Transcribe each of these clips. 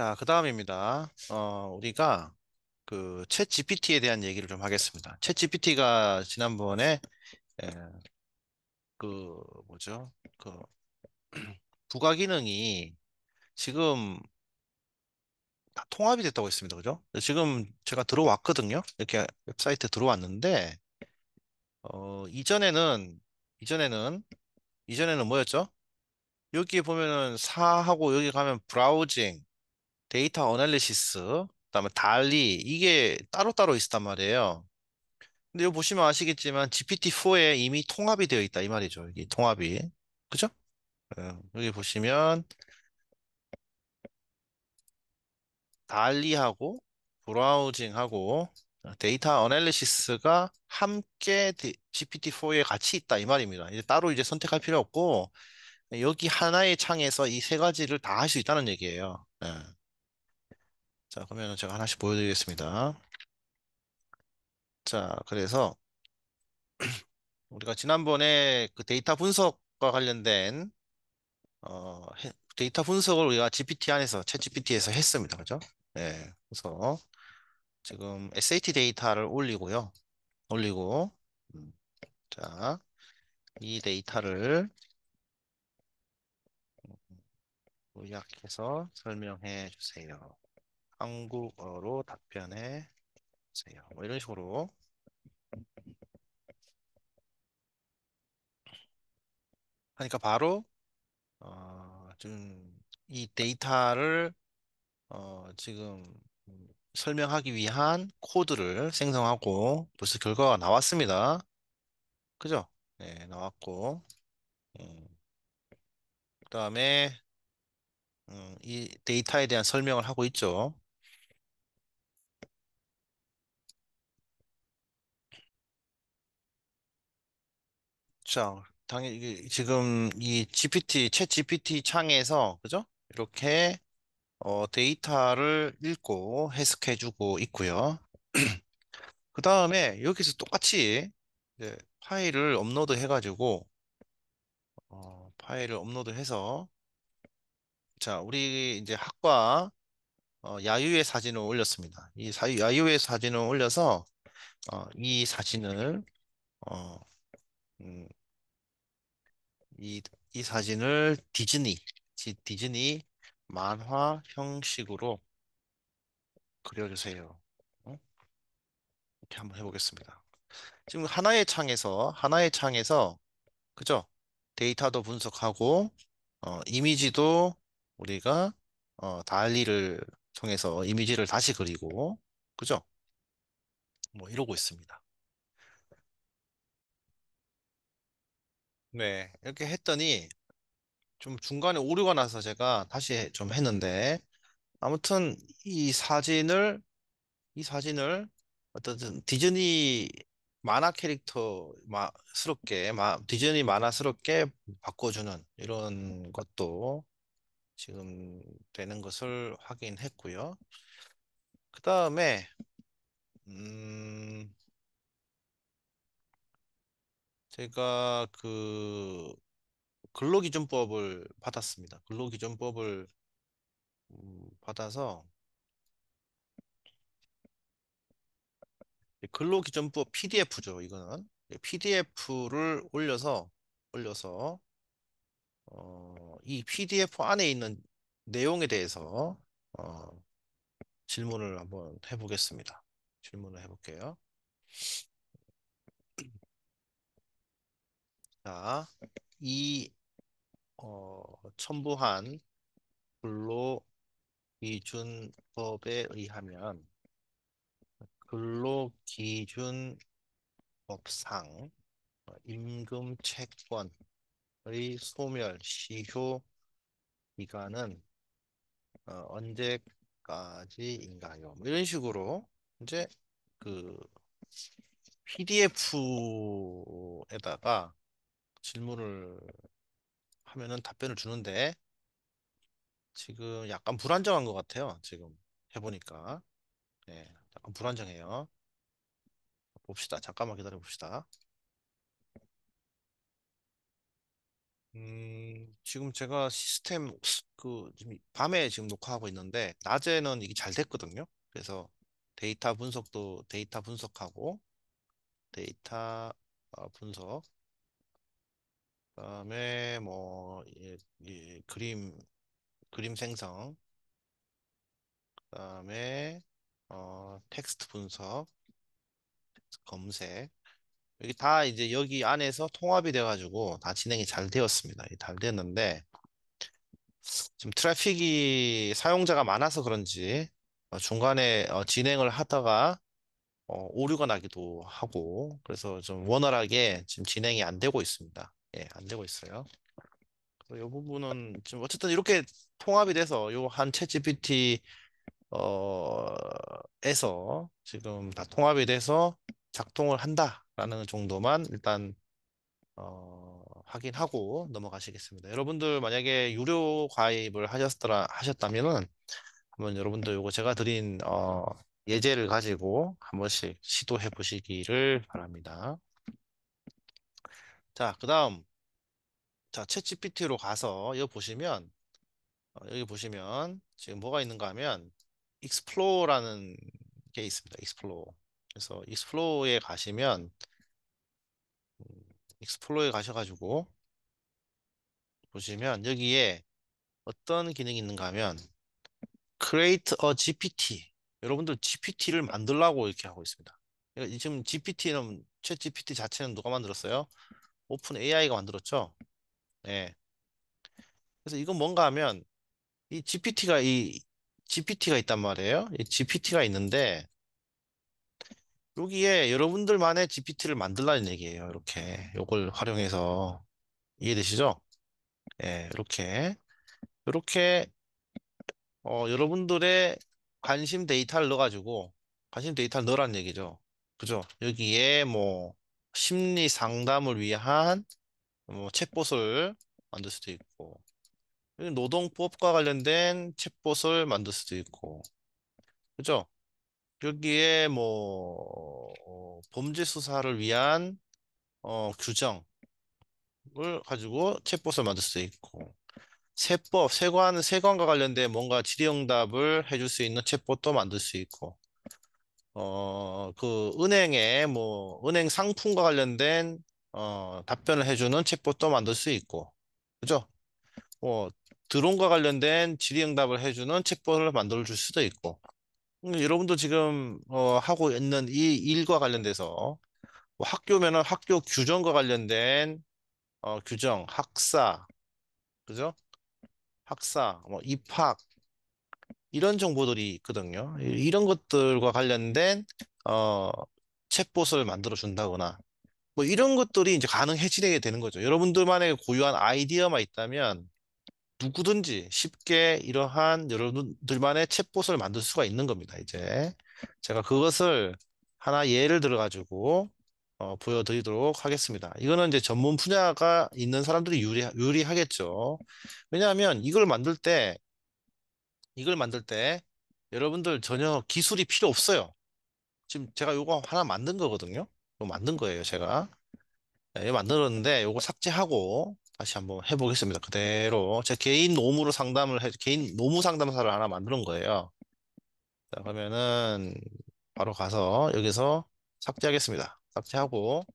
자, 그 다음입니다. 어, 우리가 그챗 GPT에 대한 얘기를 좀 하겠습니다. 챗 GPT가 지난번에 에, 그 뭐죠? 그 부가 기능이 지금 다 통합이 됐다고 했습니다. 그죠? 지금 제가 들어왔거든요. 이렇게 웹사이트 들어왔는데 어, 이전에는 이전에는 이전에는 뭐였죠? 여기 보면은 사하고 여기 가면 브라우징 데이터 어널리시스, 그다음에 달리 이게 따로따로 있었단 말이에요. 근데 여기 보시면 아시겠지만 GPT-4에 이미 통합이 되어 있다 이 말이죠. 이게 통합이. 그죠? 예, 여기 보시면 달리하고 브라우징하고 데이터 어널리시스가 함께 GPT-4에 같이 있다 이 말입니다. 이제 따로 이제 선택할 필요 없고 여기 하나의 창에서 이 세 가지를 다 할 수 있다는 얘기예요. 예. 자, 그러면 제가 하나씩 보여드리겠습니다. 자, 그래서 우리가 지난번에 그 데이터 분석과 관련된 어, 데이터 분석을 우리가 GPT 안에서, 채 GPT에서 했습니다. 그죠? 예. 네, 그래서 지금 SAT 데이터를 올리고요. 올리고, 음, 자, 이 데이터를 음, 음, 요약해서 설명해 주세요. 한국어로 답변해 주세요. 뭐 이런 식으로 하니까 바로 어, 지금 이 데이터를 어, 지금 설명하기 위한 코드를 생성하고 벌써 결과가 나왔습니다. 그죠? 네, 나왔고 음, 그다음에 음, 이 데이터에 대한 설명을 하고 있죠. 그 당연히 지금 이 GPT, 챗 GPT 창에서 그죠? 이렇게 어, 데이터를 읽고 해석해 주고 있고요. 그 다음에 여기서 똑같이 이제 파일을 업로드 해가지고 어, 파일을 업로드해서 자 우리 이제 학과 어, 야유의 사진을 올렸습니다. 이 사, 야유의 사진을 올려서 어, 이 사진을 어, 음, 이, 이 사진을 디즈니, 디, 즈니 만화 형식으로 그려주세요. 이렇게 한번 해보겠습니다. 지금 하나의 창에서, 하나의 창에서, 그죠? 데이터도 분석하고, 어, 이미지도 우리가 어, 달리를 통해서 이미지를 다시 그리고, 그죠? 뭐 이러고 있습니다. 네. 이렇게 했더니 좀 중간에 오류가 나서 제가 다시 좀 했는데 아무튼 이 사진을 이 사진을 어떤 디즈니 만화 캐릭터스럽게 마, 디즈니 만화스럽게 바꿔주는 이런 것도 지금 되는 것을 확인했고요. 그 다음에 음, 제가 그 근로기준법을 받았습니다. 근로기준법을 음, 받아서 근로기준법 PDF죠. 이거는 PDF를 올려서 올려서 어, 이 PDF 안에 있는 내용에 대해서 어, 질문을 한번 해보겠습니다. 질문을 해볼게요. 자, 이 어, 첨부한 근로 기준법에 의하면 근로 기준법상 임금 채권의 소멸 시효 기간은 어, 언제까지인가요? 뭐 이런 식으로 이제 그 PDF에다가 질문을 하면은 답변을 주는데 지금 약간 불안정한 것 같아요. 지금 해보니까. 네, 약간 불안정해요. 봅시다. 잠깐만 기다려 봅시다. 음, 지금 제가 시스템 그 지금 밤에 지금 녹화하고 있는데 낮에는 이게 잘 됐거든요. 그래서 데이터 분석도 데이터 분석하고 데이터 분석 그다음에 뭐 예, 예, 그림 그림 생성 그다음에 어, 텍스트 분석 검색 여기 다 이제 여기 안에서 통합이 돼가지고 다 진행이 잘 되었습니다. 잘됐는데 지금 트래픽이 사용자가 많아서 그런지 어, 중간에 어, 진행을 하다가 어, 오류가 나기도 하고 그래서 좀 원활하게 지금 진행이 안 되고 있습니다. 예, 안 되고 있어요. 이 부분은 지금 어쨌든 이렇게 통합이 돼서 요한 챗GPT 어, 에서 지금 다 통합이 돼서 작동을 한다라는 정도만 일단 어, 확인하고 넘어가시겠습니다. 여러분들 만약에 유료 가입을 하셨더라 하셨다면은 한번 여러분들 요거 제가 드린 어, 예제를 가지고 한 번씩 시도해 보시기를 바랍니다. 자, 그 다음. 자, 챗GPT로 가서 여기 보시면 어, 여기 보시면 지금 뭐가 있는가 하면 explore라는 게 있습니다. explore. 그래서 explore에 가시면 explore에 음, 가셔가지고 보시면 여기에 어떤 기능이 있는가 하면 create a GPT. 여러분들 GPT를 만들라고 이렇게 하고 있습니다. 그러니까 지금 GPT는 챗 GPT 자체는 누가 만들었어요? 오픈 AI가 만들었죠. 네. 그래서 이건 뭔가 하면 이 GPT가 이 GPT가 있단 말이에요. 이 GPT가 있는데 여기에 여러분들만의 GPT를 만들라는 얘기예요. 이렇게 이걸 활용해서 이해되시죠? 예, 이렇게 이렇게 어, 여러분들의 관심 데이터를 넣어가지고 관심 데이터를 넣으라는 얘기죠. 그죠? 여기에 뭐 심리 상담을 위한 뭐 챗봇을 만들 수도 있고 노동법과 관련된 챗봇을 만들 수도 있고 그죠? 여기에 뭐 어, 범죄 수사를 위한 어, 규정을 가지고 챗봇을 만들 수도 있고 세법, 세관, 세관과 관련된 뭔가 질의응답을 해줄 수 있는 챗봇도 만들 수 있고 어, 그 은행에 뭐 은행 상품과 관련된 어, 답변을 해주는 챗봇도 만들 수 있고, 그죠? 뭐 드론과 관련된 질의응답을 해주는 챗봇을 만들어 줄 수도 있고, 음, 여러분도 지금 어, 하고 있는 이 일과 관련돼서 뭐 학교면은 학교 규정과 관련된 어, 규정, 학사, 그죠? 학사, 뭐 입학, 이런 정보들이 있거든요. 이런 것들과 관련된 어 챗봇을 만들어 준다거나 뭐 이런 것들이 이제 가능해지게 되는 거죠. 여러분들만의 고유한 아이디어만 있다면 누구든지 쉽게 이러한 여러분들만의 챗봇을 만들 수가 있는 겁니다. 이제 제가 그것을 하나 예를 들어 가지고 어, 보여드리도록 하겠습니다. 이거는 이제 전문 분야가 있는 사람들이 유리, 유리하겠죠. 왜냐하면 이걸 만들 때 이걸 만들 때 여러분들 전혀 기술이 필요 없어요. 지금 제가 요거 하나 만든 거거든요. 이 만든 거예요, 제가. 네, 이거 만들었는데 요거 삭제하고 다시 한번 해보겠습니다. 그대로 제 개인 노무로 상담을 해, 개인 노무 상담사를 하나 만드는 거예요. 자, 그러면은 바로 가서 여기서 삭제하겠습니다. 삭제하고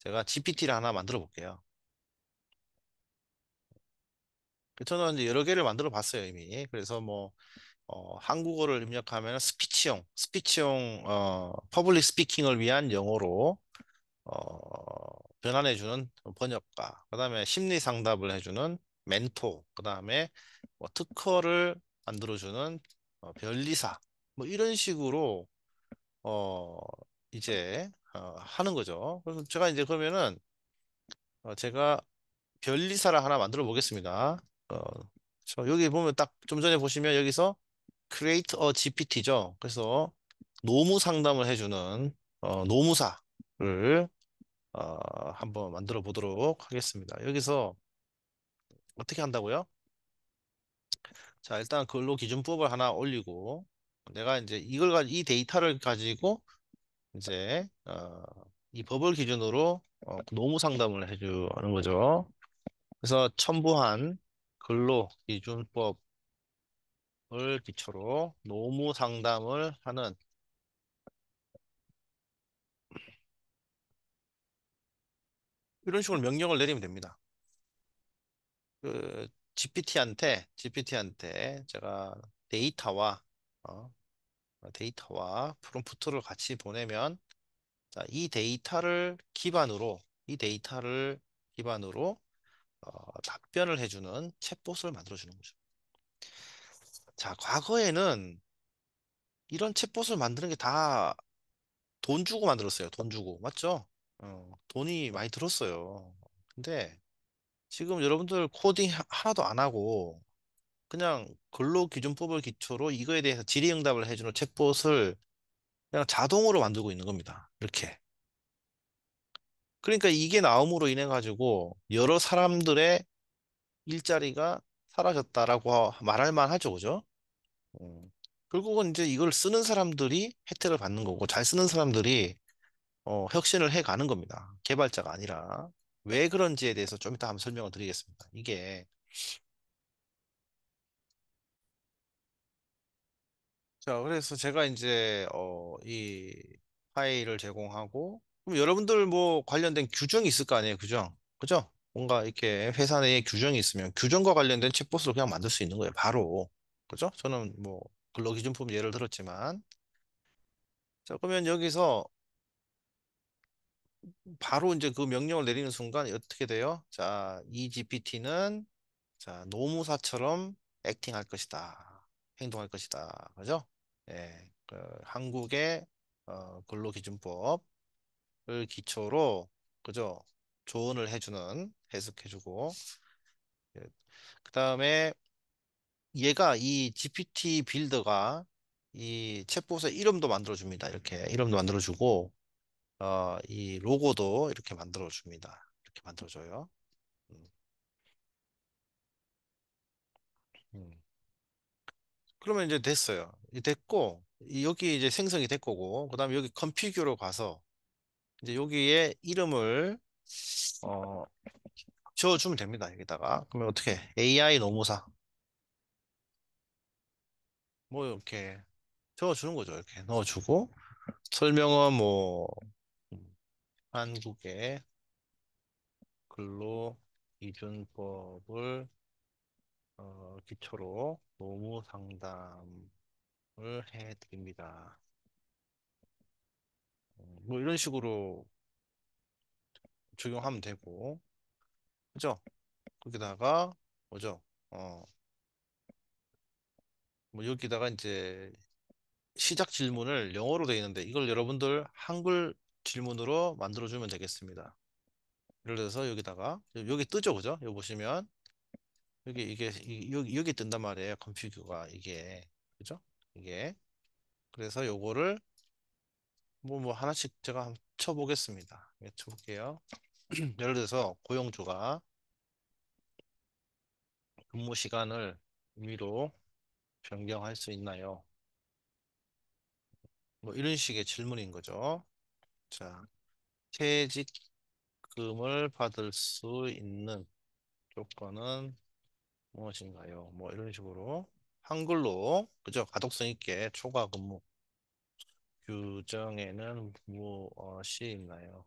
제가 GPT를 하나 만들어 볼게요. 그 저는 이제 여러 개를 만들어 봤어요, 이미. 그래서 뭐, 어, 한국어를 입력하면 스피치용, 스피치용, 어, 퍼블릭 스피킹을 위한 영어로, 어, 변환해주는 번역가, 그 다음에 심리 상담을 해주는 멘토, 그 다음에 뭐 특허를 만들어주는 어, 변리사, 뭐 이런 식으로, 어, 이제, 어, 하는 거죠. 그래서 제가 이제 그러면은, 어, 제가 변리사를 하나 만들어 보겠습니다. 어, 저 여기 보면 딱 좀 전에 보시면 여기서 Create a GPT죠. 그래서 노무 상담을 해주는 어, 노무사를 어, 한번 만들어 보도록 하겠습니다. 여기서 어떻게 한다고요? 자, 일단 근로 기준법을 하나 올리고 내가 이제 이걸 가이 데이터를 가지고 이제 어, 이 법을 기준으로 어, 노무 상담을 해주는 거죠. 그래서 첨부한 근로 기준법을 기초로 노무 상담을 하는 이런 식으로 명령을 내리면 됩니다. 그 GPT한테 GPT한테 제가 데이터와 어, 데이터와 프롬프트를 같이 보내면 자, 이 데이터를 기반으로 이 데이터를 기반으로 어, 답변을 해주는 챗봇을 만들어주는 거죠. 자, 과거에는 이런 챗봇을 만드는 게 다 돈 주고 만들었어요. 돈 주고. 맞죠? 어, 돈이 많이 들었어요. 근데 지금 여러분들 코딩 하나도 안 하고 그냥 근로기준법을 기초로 이거에 대해서 질의응답을 해주는 챗봇을 그냥 자동으로 만들고 있는 겁니다. 이렇게. 그러니까 이게 나옴으로 인해 가지고 여러 사람들의 일자리가 사라졌다라고 말할 만하죠, 그죠? 음. 결국은 이제 이걸 쓰는 사람들이 혜택을 받는 거고 잘 쓰는 사람들이 어, 혁신을 해 가는 겁니다. 개발자가 아니라 왜 그런지에 대해서 좀 이따 한번 설명을 드리겠습니다. 이게 자, 그래서 제가 이제 어, 이 파일을 제공하고 그럼 여러분들 뭐 관련된 규정이 있을 거 아니에요, 규정. 그죠? 뭔가 이렇게 회사 내에 규정이 있으면 규정과 관련된 챗봇으로 그냥 만들 수 있는 거예요, 바로. 그죠? 저는 뭐 근로기준법 예를 들었지만. 자, 그러면 여기서 바로 이제 그 명령을 내리는 순간 어떻게 돼요? 자, 이 GPT는 자, 노무사처럼 액팅할 것이다. 행동할 것이다. 그죠? 예. 그 한국의 어, 근로기준법 을 기초로 그죠? 조언을 해주는 해석해주고 예. 그 다음에 얘가 이 GPT 빌더가 이 챗봇의 이름도 만들어줍니다. 이렇게 이름도 만들어주고 어, 이 로고도 이렇게 만들어줍니다. 이렇게 만들어줘요. 음. 음. 그러면 이제 됐어요. 됐고 여기 이제 생성이 될 거고 그 다음에 여기 컨피규로 가서 이제 여기에 이름을 어, 지어주면 됩니다. 여기다가. 그러면 어떻게? AI 노무사. 뭐 이렇게 지어주는 거죠. 이렇게 넣어주고 설명은 뭐 한국의 근로 기준법을 어, 기초로 노무 상담을 해드립니다. 어, 뭐 이런 식으로 적용하면 되고 그죠? 거기다가 뭐죠? 어. 뭐 여기다가 이제 시작 질문을 영어로 되어 있는데 이걸 여러분들 한글 질문으로 만들어 주면 되겠습니다. 예를 들어서 여기다가 여기 뜨죠, 그죠? 여기 보시면 여기 이게 여기 여기 뜬단 말이에요. 컴퓨터가 이게 그죠? 이게 그래서 요거를 뭐, 뭐 하나씩 제가 한번 쳐보겠습니다. 예, 쳐볼게요. 예를 들어서 고용주가 근무 시간을 임의로 변경할 수 있나요? 뭐 이런 식의 질문인 거죠. 자, 퇴직금을 받을 수 있는 조건은 무엇인가요? 뭐 이런 식으로 한글로 그죠? 가독성 있게 초과 근무 규정에는 무엇이 있나요?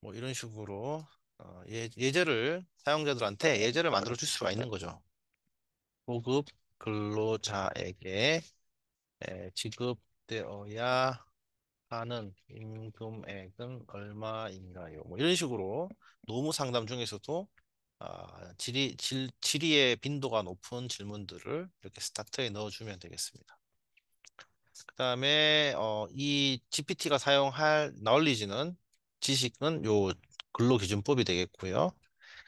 뭐 이런 식으로 어, 예, 예제를 사용자들한테 예제를 만들어 줄 수가 있는 거죠. 고급 근로자에게 에, 예, 지급되어야 하는 임금액은 얼마인가요? 뭐 이런 식으로 노무 상담 중에서도 아, 질의, 질, 질의의 빈도가 높은 질문들을 이렇게 스타트에 넣어주면 되겠습니다. 그다음에 어, 이 GPT가 사용할 knowledge는 지식은 요 근로 기준법이 되겠고요.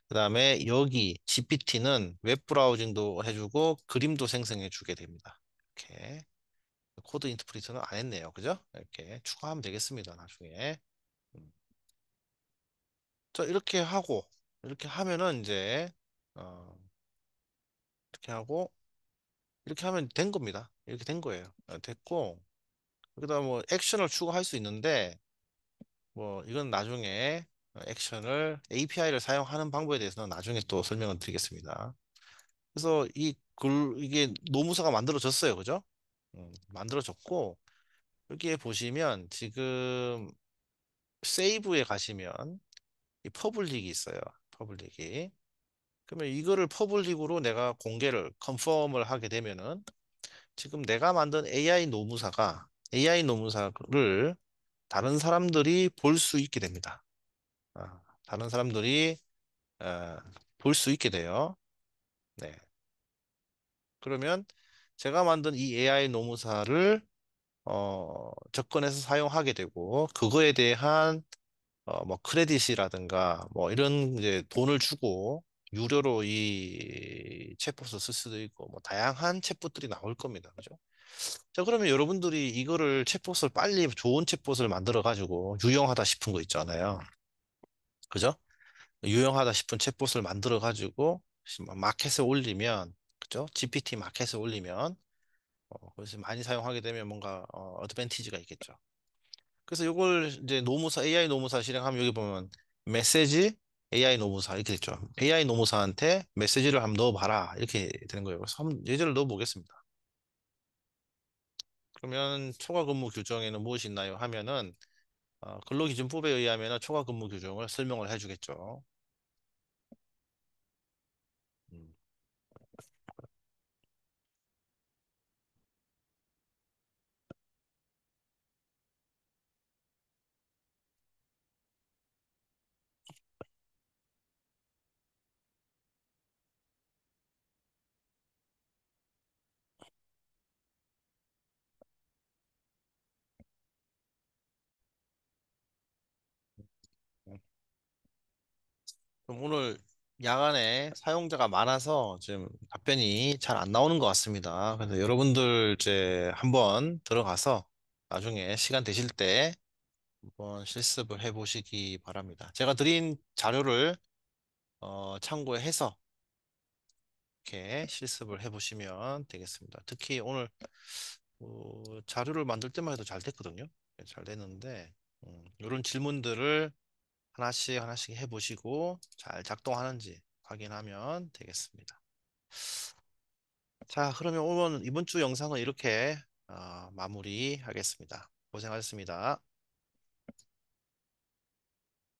그다음에 여기 GPT는 웹 브라우징도 해주고 그림도 생성해주게 됩니다. 이렇게 코드 인터프리터는 안 했네요, 그죠? 이렇게 추가하면 되겠습니다. 나중에 음. 자 이렇게 하고 이렇게 하면은 이제 어, 이렇게 하고 이렇게 하면 된 겁니다. 이렇게 된 거예요. 어, 됐고 여기다 뭐 액션을 추가할 수 있는데 뭐 이건 나중에 어, 액션을 API를 사용하는 방법에 대해서는 나중에 또 설명을 드리겠습니다. 그래서 이 글, 이게 노무사가 만들어졌어요. 그죠? 음, 만들어졌고 여기에 보시면 지금 세이브에 가시면 이 퍼블릭이 있어요. 퍼블릭이. 그러면 이거를 퍼블릭으로 내가 공개를 컨펌을 하게 되면은 지금 내가 만든 AI 노무사가 AI 노무사를 다른 사람들이 볼 수 있게 됩니다. 아, 다른 사람들이 아, 볼수 있게 돼요. 네. 그러면 제가 만든 이 AI 노무사를 어, 접근해서 사용하게 되고 그거에 대한 어, 뭐 크레딧이라든가 뭐 이런 이제 돈을 주고 유료로 이 챗봇을 쓸 수도 있고 뭐 다양한 챗봇들이 나올 겁니다. 그죠? 자, 그러면 여러분들이 이거를 챗봇을 빨리 좋은 챗봇을 만들어 가지고 유용하다 싶은 거 있잖아요. 그죠? 유용하다 싶은 챗봇을 만들어 가지고 마켓에 올리면 그죠? GPT 마켓에 올리면 어, 그래서 많이 사용하게 되면 뭔가 어, 어드밴티지가 있겠죠. 그래서 이걸 이제 노무사 AI 노무사 실행하면 여기 보면 메시지 AI 노무사 이렇게 됐죠. AI 노무사한테 메시지를 한번 넣어봐라 이렇게 되는 거예요. 그래서 한번 예제를 넣어보겠습니다. 그러면 초과 근무 규정에는 무엇이 있나요? 하면은 어, 근로기준법에 의하면 초과 근무 규정을 설명을 해주겠죠. 그럼 오늘 야간에 사용자가 많아서 지금 답변이 잘 안 나오는 것 같습니다. 그래서 여러분들 이제 한번 들어가서 나중에 시간 되실 때 한번 실습을 해보시기 바랍니다. 제가 드린 자료를 어, 참고해서 이렇게 실습을 해보시면 되겠습니다. 특히 오늘 어, 자료를 만들 때만 해도 잘 됐거든요. 네, 잘 됐는데 음, 이런 질문들을 하나씩 하나씩 해보시고 잘 작동하는지 확인하면 되겠습니다. 자, 그러면 오늘 이번 주 영상은 이렇게 어, 마무리하겠습니다. 고생하셨습니다.